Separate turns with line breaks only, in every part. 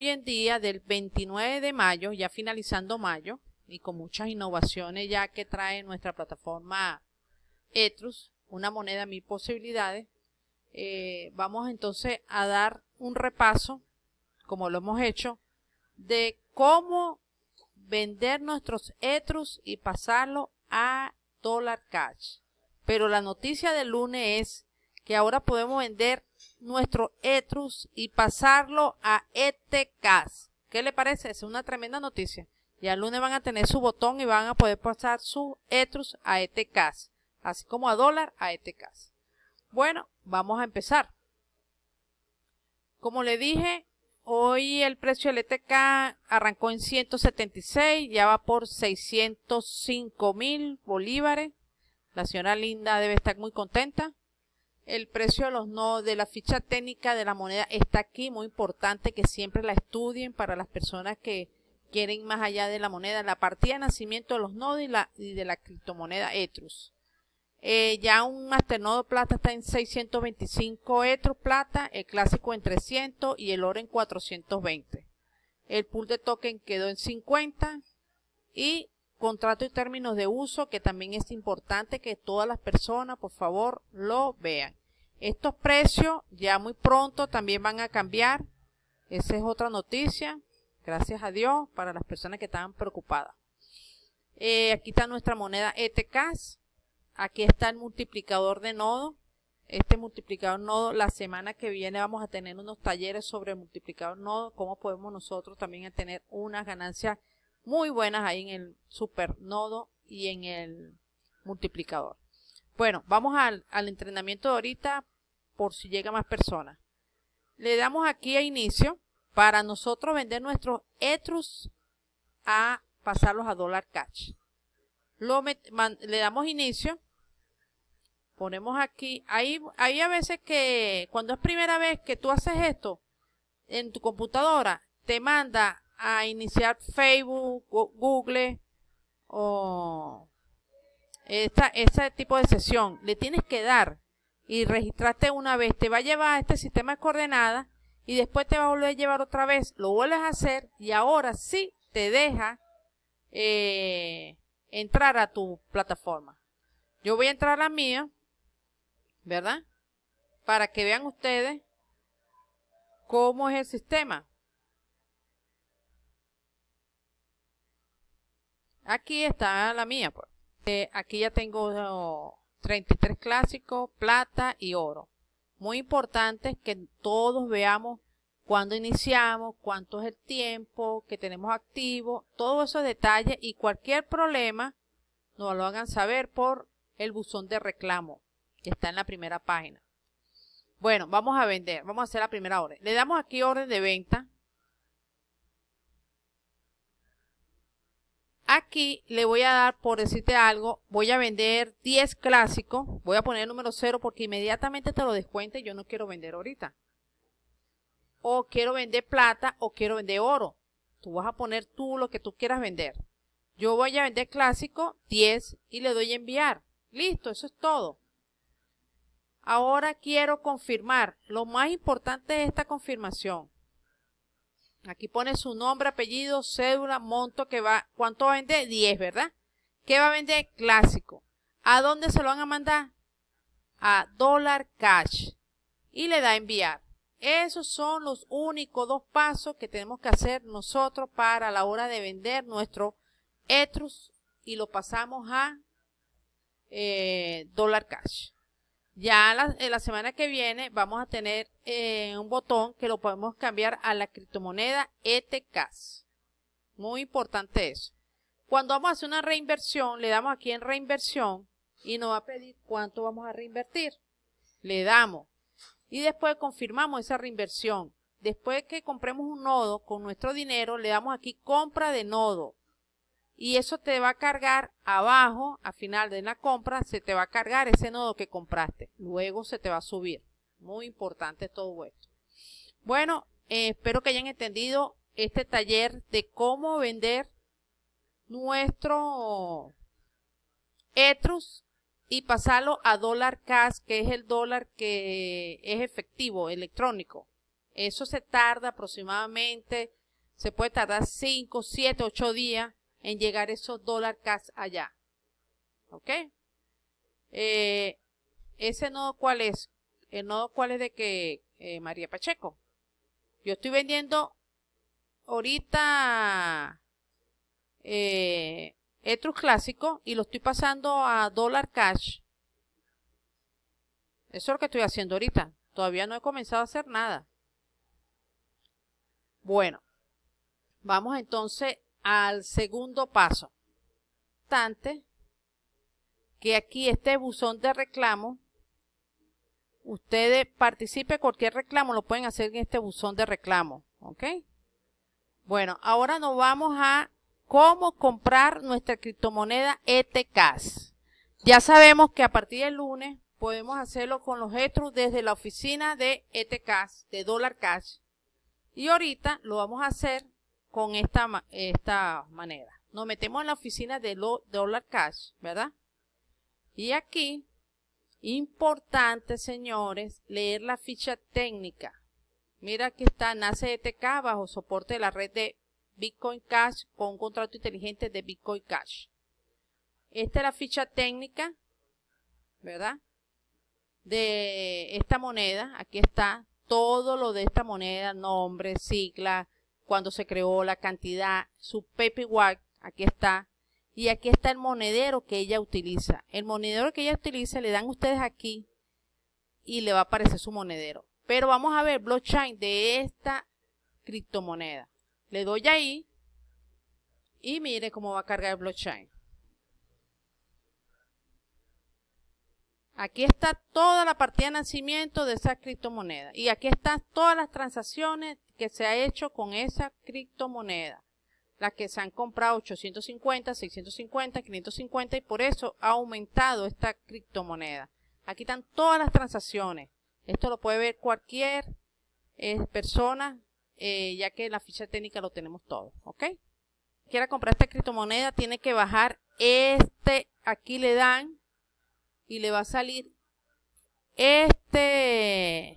Hoy en día, del 29 de mayo, ya finalizando mayo, y con muchas innovaciones ya que trae nuestra plataforma Etrus, una moneda mil posibilidades, eh, vamos entonces a dar un repaso, como lo hemos hecho, de cómo vender nuestros Etrus y pasarlo a Dollar cash. Pero la noticia del lunes es que ahora podemos vender nuestro etrus y pasarlo a ETCAS. ¿Qué le parece? Es una tremenda noticia. Ya el lunes van a tener su botón y van a poder pasar su etrus a ETCAS, así como a dólar a ETCAS. Bueno, vamos a empezar. Como le dije, hoy el precio del ETK arrancó en 176, ya va por 605 mil bolívares. La señora Linda debe estar muy contenta el precio de los nodos de la ficha técnica de la moneda está aquí, muy importante que siempre la estudien para las personas que quieren más allá de la moneda, la partida de nacimiento de los nodos y, de la criptomoneda Etrus. Eh, ya un masternodo plata está en 625 Etrus plata, el clásico en 300 y el oro en 420. El pool de token quedó en 50 y contrato y términos de uso, que también es importante que todas las personas, por favor, lo vean. Estos precios ya muy pronto también van a cambiar. Esa es otra noticia, gracias a Dios, para las personas que estaban preocupadas. Eh, aquí está nuestra moneda ETCAS. Aquí está el multiplicador de nodo. Este multiplicador nodo, la semana que viene vamos a tener unos talleres sobre multiplicador nodo, cómo podemos nosotros también tener unas ganancias muy buenas ahí en el supernodo y en el multiplicador. Bueno, vamos al, entrenamiento de ahorita por si llega más personas. Le damos aquí a inicio para nosotros vender nuestros ETRUS a pasarlos a dólar cash. le damos inicio. Ponemos aquí. Hay, hay a veces que cuando es primera vez que tú haces esto en tu computadora, te manda a iniciar Facebook, Google o esta, ese tipo de sesión. Le tienes que dar y registrarte una vez. Te va a llevar a este sistema de coordenadas y después te va a volver a llevar otra vez. Lo vuelves a hacer y ahora sí te deja eh, entrar a tu plataforma. Yo voy a entrar a la mía, ¿verdad? Para que vean ustedes cómo es el sistema. Aquí está la mía. Pues. Eh, aquí ya tengo 33 eh, clásicos, plata y oro. Muy importante que todos veamos cuándo iniciamos, cuánto es el tiempo que tenemos activo, todos esos detalles y cualquier problema nos lo hagan saber por el buzón de reclamo que está en la primera página. Bueno, vamos a vender, vamos a hacer la primera orden. Le damos aquí orden de venta Aquí le voy a dar, por decirte algo, voy a vender 10 clásicos. Voy a poner número 0 porque inmediatamente te lo y Yo no quiero vender ahorita. O quiero vender plata o quiero vender oro. Tú vas a poner tú lo que tú quieras vender. Yo voy a vender clásico 10 y le doy a enviar. Listo, eso es todo. Ahora quiero confirmar. Lo más importante de esta confirmación. Aquí pone su nombre, apellido, cédula, monto que va, ¿cuánto va a vender? 10, ¿verdad? ¿Qué va a vender? Clásico. ¿A dónde se lo van a mandar? A dólar cash. Y le da enviar. Esos son los únicos dos pasos que tenemos que hacer nosotros para la hora de vender nuestro Etrus y lo pasamos a eh, dólar cash. Ya la, eh, la, semana que viene vamos a tener eh, un botón que lo podemos cambiar a la criptomoneda ETCAS. Muy importante eso. Cuando vamos a hacer una reinversión, le damos aquí en reinversión y nos va a pedir cuánto vamos a reinvertir. Le damos. Y después confirmamos esa reinversión. Después que compremos un nodo con nuestro dinero, le damos aquí compra de nodo y eso te va a cargar abajo, a final de la compra, se te va a cargar ese nodo que compraste. Luego se te va a subir. Muy importante todo esto. Bueno, eh, espero que hayan entendido este taller de cómo vender nuestro Etrus y pasarlo a dólar cash, que es el dólar que es efectivo, electrónico. Eso se tarda aproximadamente, se puede tardar 5, 7, 8 días en llegar esos dólar cash allá. ¿Ok? Eh, ese nodo cuál es? El nodo cuál es de que eh, María Pacheco. Yo estoy vendiendo ahorita eh, Etrus clásico y lo estoy pasando a dólar cash. Eso es lo que estoy haciendo ahorita. Todavía no he comenzado a hacer nada. Bueno, vamos entonces al segundo paso. Tante, que aquí este buzón de reclamo, ustedes participe cualquier reclamo, lo pueden hacer en este buzón de reclamo, ¿ok? Bueno, ahora nos vamos a cómo comprar nuestra criptomoneda ETCAS. Ya sabemos que a partir del lunes podemos hacerlo con los ETRUS desde la oficina de ETCAS, de Dollar Cash. Y ahorita lo vamos a hacer con esta, esta manera. Nos metemos en la oficina de lo, Dollar Cash, ¿verdad? Y aquí, importante, señores, leer la ficha técnica. Mira que está nace e bajo soporte de la red de Bitcoin Cash con contrato inteligente de Bitcoin Cash. Esta es la ficha técnica, ¿verdad? De esta moneda. Aquí está todo lo de esta moneda, nombre, sigla, cuando se creó la cantidad, su igual aquí está, y aquí está el monedero que ella utiliza. El monedero que ella utiliza le dan ustedes aquí y le va a aparecer su monedero. Pero vamos a ver blockchain de esta criptomoneda. Le doy ahí y mire cómo va a cargar el blockchain. Aquí está toda la partida de nacimiento de esa criptomoneda. Y aquí están todas las transacciones que se ha hecho con esa criptomoneda. la que se han comprado 850, 650, 550 y por eso ha aumentado esta criptomoneda. Aquí están todas las transacciones. Esto lo puede ver cualquier eh, persona, eh, ya que la ficha técnica lo tenemos todo. ¿Ok? Quiera comprar esta criptomoneda, tiene que bajar este. Aquí le dan y le va a salir este,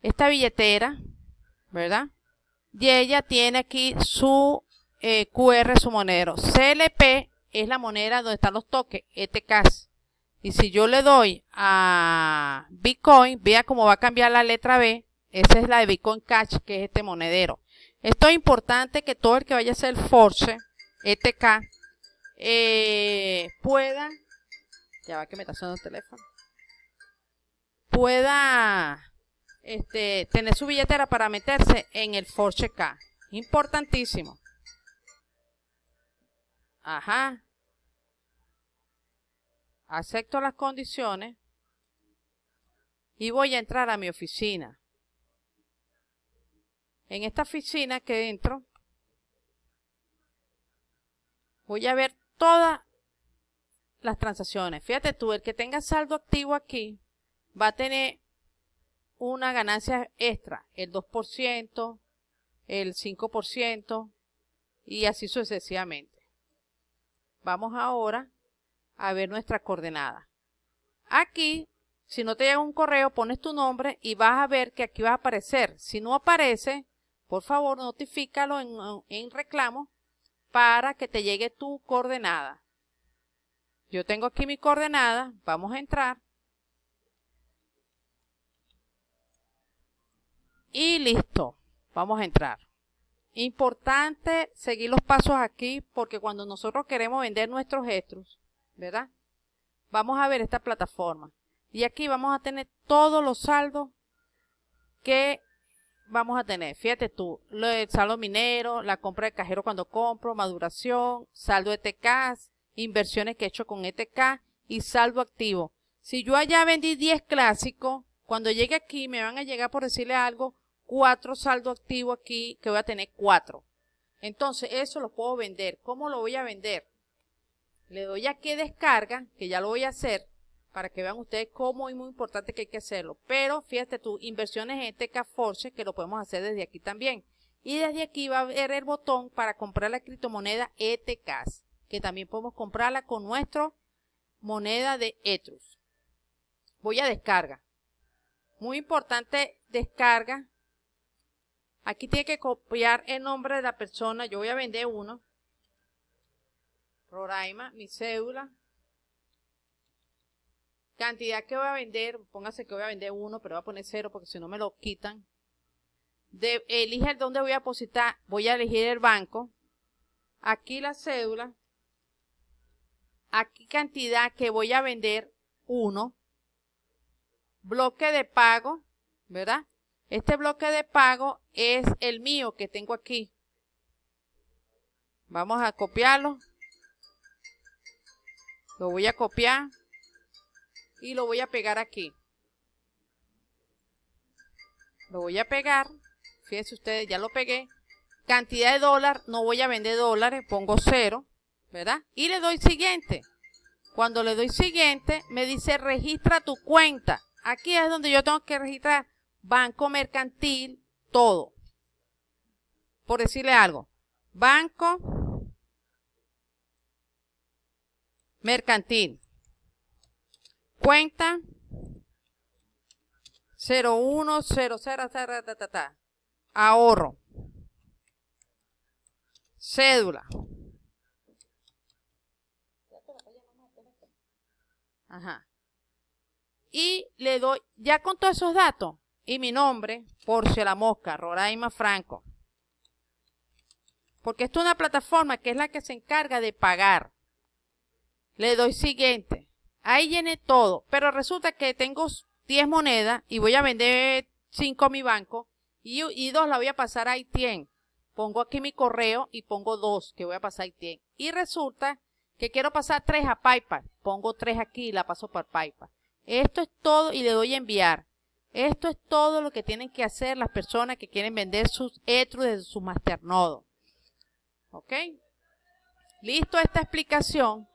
esta billetera ¿verdad? Y ella tiene aquí su eh, QR, su monedero. CLP es la moneda donde están los toques, ETKs. Este y si yo le doy a Bitcoin, vea cómo va a cambiar la letra B. Esa es la de Bitcoin Cash, que es este monedero. Esto es importante que todo el que vaya a hacer Force, ETK, este eh, pueda, ya va que me está sonando el teléfono, pueda este, tener su billetera para meterse en el forge K. Importantísimo. Ajá. Acepto las condiciones y voy a entrar a mi oficina. En esta oficina que entro, voy a ver todas las transacciones. Fíjate tú, el que tenga saldo activo aquí va a tener una ganancia extra, el 2%, el 5% y así sucesivamente. Vamos ahora a ver nuestra coordenada. Aquí, si no te llega un correo, pones tu nombre y vas a ver que aquí va a aparecer. Si no aparece, por favor, notifícalo en, en reclamo para que te llegue tu coordenada. Yo tengo aquí mi coordenada, vamos a entrar Y listo, vamos a entrar. Importante seguir los pasos aquí porque cuando nosotros queremos vender nuestros gestos ¿verdad? Vamos a ver esta plataforma. Y aquí vamos a tener todos los saldos que vamos a tener. Fíjate tú, el saldo minero, la compra de cajero cuando compro, maduración, saldo ETK, inversiones que he hecho con ETK y saldo activo. Si yo allá vendí 10 clásicos, cuando llegue aquí me van a llegar por decirle algo cuatro saldo activo aquí, que voy a tener cuatro Entonces, eso lo puedo vender. ¿Cómo lo voy a vender? Le doy aquí descarga, que ya lo voy a hacer, para que vean ustedes cómo es muy importante que hay que hacerlo. Pero fíjate tú, inversiones en ETK este Force, que lo podemos hacer desde aquí también. Y desde aquí va a haber el botón para comprar la criptomoneda ETCAS, que también podemos comprarla con nuestra moneda de ETRUS. Voy a descarga. Muy importante descarga Aquí tiene que copiar el nombre de la persona. Yo voy a vender uno. Roraima, mi cédula. Cantidad que voy a vender, póngase que voy a vender uno, pero voy a poner cero porque si no me lo quitan. De, elige el dónde voy a depositar, voy a elegir el banco. Aquí la cédula. Aquí cantidad que voy a vender uno. Bloque de pago, ¿verdad? Este bloque de pago es el mío que tengo aquí. Vamos a copiarlo. Lo voy a copiar y lo voy a pegar aquí. Lo voy a pegar. Fíjense ustedes, ya lo pegué. Cantidad de dólar, no voy a vender dólares, pongo cero, ¿verdad? Y le doy siguiente. Cuando le doy siguiente, me dice registra tu cuenta. Aquí es donde yo tengo que registrar banco mercantil, todo. Por decirle algo, banco mercantil, cuenta 0100, ahorro, cédula. Ajá. Y le doy, ya con todos esos datos, y mi nombre, si La Mosca, Roraima Franco. Porque esto es una plataforma que es la que se encarga de pagar. Le doy siguiente. Ahí llené todo. Pero resulta que tengo 10 monedas y voy a vender 5 a mi banco. Y, y dos la voy a pasar a 100 e Pongo aquí mi correo y pongo dos que voy a pasar a Haitien. Y resulta que quiero pasar tres a PayPal. Pongo tres aquí y la paso por PayPal. Esto es todo y le doy a enviar. Esto es todo lo que tienen que hacer las personas que quieren vender sus ETRU desde su masternodo. ¿Ok? Listo esta explicación,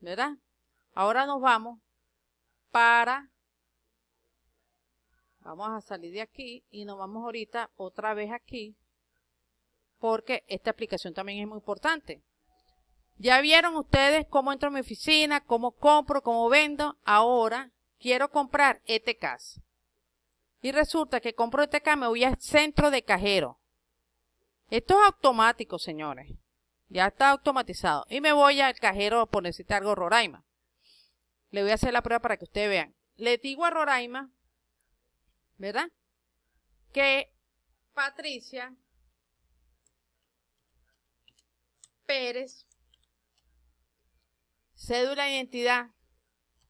¿verdad? Ahora nos vamos para... Vamos a salir de aquí y nos vamos ahorita otra vez aquí porque esta aplicación también es muy importante. Ya vieron ustedes cómo entro a mi oficina, cómo compro, cómo vendo. Ahora quiero comprar ETKs. Este y resulta que compro este me voy al centro de cajero. Esto es automático, señores. Ya está automatizado. Y me voy al cajero por necesitar algo Roraima. Le voy a hacer la prueba para que ustedes vean. Le digo a Roraima, ¿verdad? Que Patricia Pérez, cédula de identidad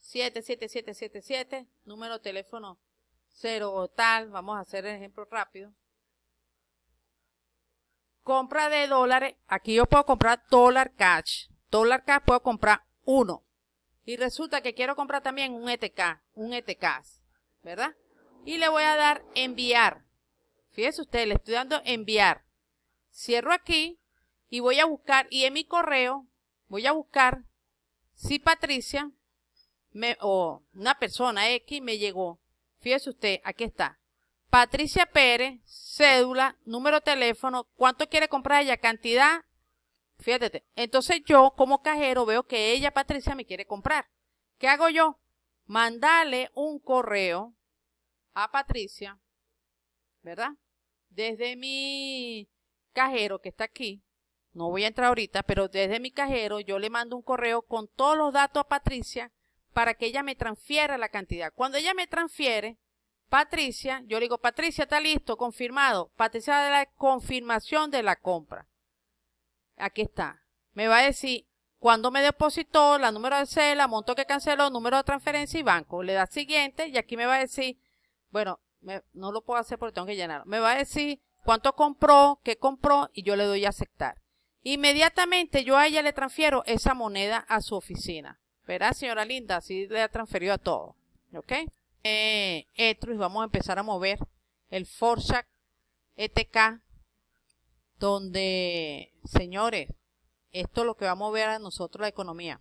77777, número de teléfono Cero o tal, vamos a hacer el ejemplo rápido. Compra de dólares, aquí yo puedo comprar dólar cash. Dólar cash puedo comprar uno. Y resulta que quiero comprar también un ETK, un ETK, ¿verdad? Y le voy a dar enviar. Fíjese ustedes, le estoy dando enviar. Cierro aquí y voy a buscar, y en mi correo voy a buscar si Patricia me, o una persona X me llegó Fíjese usted, aquí está. Patricia Pérez, cédula, número de teléfono, cuánto quiere comprar ella, cantidad. Fíjate, entonces yo como cajero veo que ella, Patricia, me quiere comprar. ¿Qué hago yo? Mandarle un correo a Patricia, ¿verdad? Desde mi cajero que está aquí, no voy a entrar ahorita, pero desde mi cajero yo le mando un correo con todos los datos a Patricia para que ella me transfiera la cantidad. Cuando ella me transfiere, Patricia, yo le digo, Patricia, está listo, confirmado. Patricia de la confirmación de la compra. Aquí está. Me va a decir cuándo me depositó, la número de cela, monto que canceló, número de transferencia y banco. Le da siguiente y aquí me va a decir, bueno, no lo puedo hacer porque tengo que llenarlo. Me va a decir cuánto compró, qué compró y yo le doy a aceptar. Inmediatamente yo a ella le transfiero esa moneda a su oficina. Verá, señora Linda? Así le ha transferido a todo. ¿Ok? Eh, Etrus, vamos a empezar a mover el Forshak ETK, donde, señores, esto es lo que va a mover a nosotros la economía.